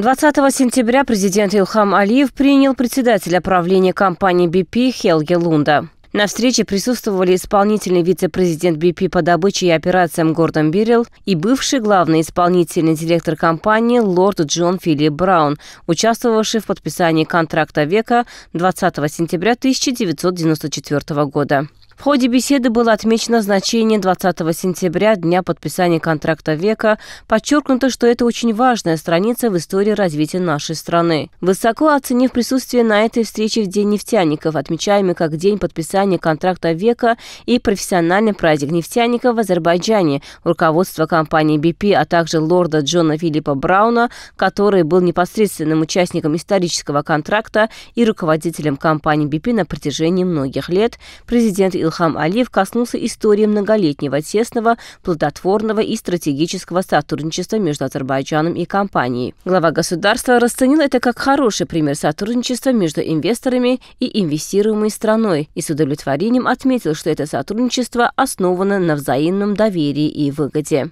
20 сентября президент Илхам Алиев принял председателя правления компании BP Хелге Лунда. На встрече присутствовали исполнительный вице-президент BP по добыче и операциям Гордон Бирилл и бывший главный исполнительный директор компании лорд Джон Филипп Браун, участвовавший в подписании контракта века 20 сентября 1994 года. В ходе беседы было отмечено значение 20 сентября, дня подписания контракта века. Подчеркнуто, что это очень важная страница в истории развития нашей страны. Высоко оценив присутствие на этой встрече в День нефтяников, отмечаемый как День подписания контракта века и профессиональный праздник нефтяников в Азербайджане, руководство компании BP, а также лорда Джона Филиппа Брауна, который был непосредственным участником исторического контракта и руководителем компании BP на протяжении многих лет, президент Илон Илхам Алиев коснулся истории многолетнего, тесного, плодотворного и стратегического сотрудничества между Азербайджаном и компанией. Глава государства расценил это как хороший пример сотрудничества между инвесторами и инвестируемой страной и с удовлетворением отметил, что это сотрудничество основано на взаимном доверии и выгоде.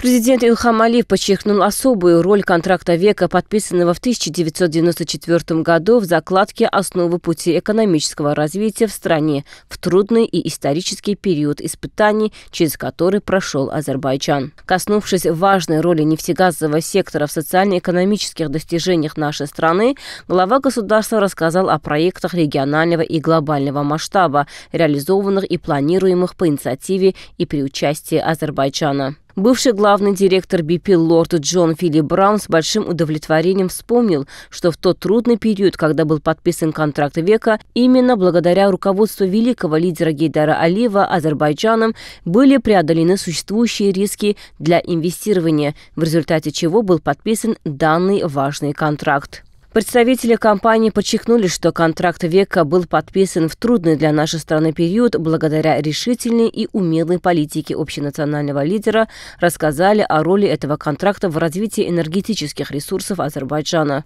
Президент Илхам Алиев подчеркнул особую роль контракта века, подписанного в 1994 году в закладке «Основы пути экономического развития в стране» в трудный и исторический период испытаний, через который прошел Азербайджан. Коснувшись важной роли нефтегазового сектора в социально-экономических достижениях нашей страны, глава государства рассказал о проектах регионального и глобального масштаба, реализованных и планируемых по инициативе и при участии Азербайджана. Бывший главный директор BP лорд Джон Филли Браун с большим удовлетворением вспомнил, что в тот трудный период, когда был подписан контракт века, именно благодаря руководству великого лидера Гейдара Алиева Азербайджаном были преодолены существующие риски для инвестирования, в результате чего был подписан данный важный контракт. Представители компании подчеркнули, что контракт века был подписан в трудный для нашей страны период благодаря решительной и умелой политике общенационального лидера, рассказали о роли этого контракта в развитии энергетических ресурсов Азербайджана.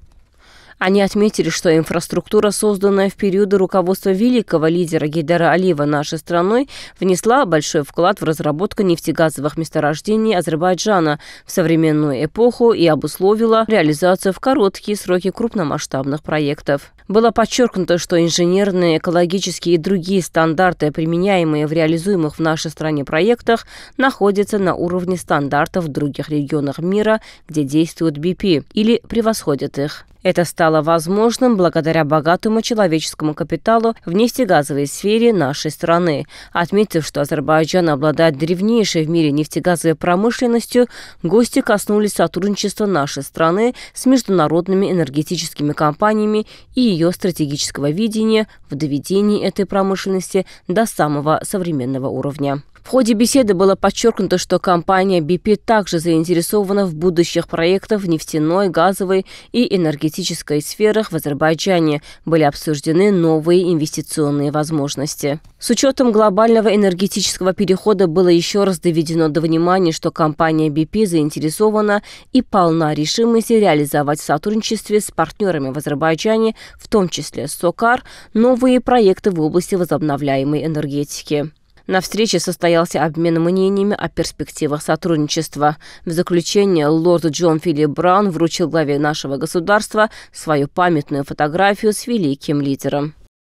Они отметили, что инфраструктура, созданная в периоды руководства великого лидера Гейдара Алиева нашей страной, внесла большой вклад в разработку нефтегазовых месторождений Азербайджана в современную эпоху и обусловила реализацию в короткие сроки крупномасштабных проектов. Было подчеркнуто, что инженерные, экологические и другие стандарты, применяемые в реализуемых в нашей стране проектах, находятся на уровне стандартов в других регионах мира, где действует БП, или превосходят их. Это стало возможным благодаря богатому человеческому капиталу в нефтегазовой сфере нашей страны. Отметив, что Азербайджан обладает древнейшей в мире нефтегазовой промышленностью, гости коснулись сотрудничества нашей страны с международными энергетическими компаниями и ее стратегического видения в доведении этой промышленности до самого современного уровня. В ходе беседы было подчеркнуто, что компания BP также заинтересована в будущих проектах в нефтяной, газовой и энергетической сферах в Азербайджане. Были обсуждены новые инвестиционные возможности. С учетом глобального энергетического перехода было еще раз доведено до внимания, что компания BP заинтересована и полна решимости реализовать в сотрудничестве с партнерами в Азербайджане, в том числе с СОКАР, новые проекты в области возобновляемой энергетики. На встрече состоялся обмен мнениями о перспективах сотрудничества. В заключение лорд Джон Филипп Браун вручил главе нашего государства свою памятную фотографию с великим лидером.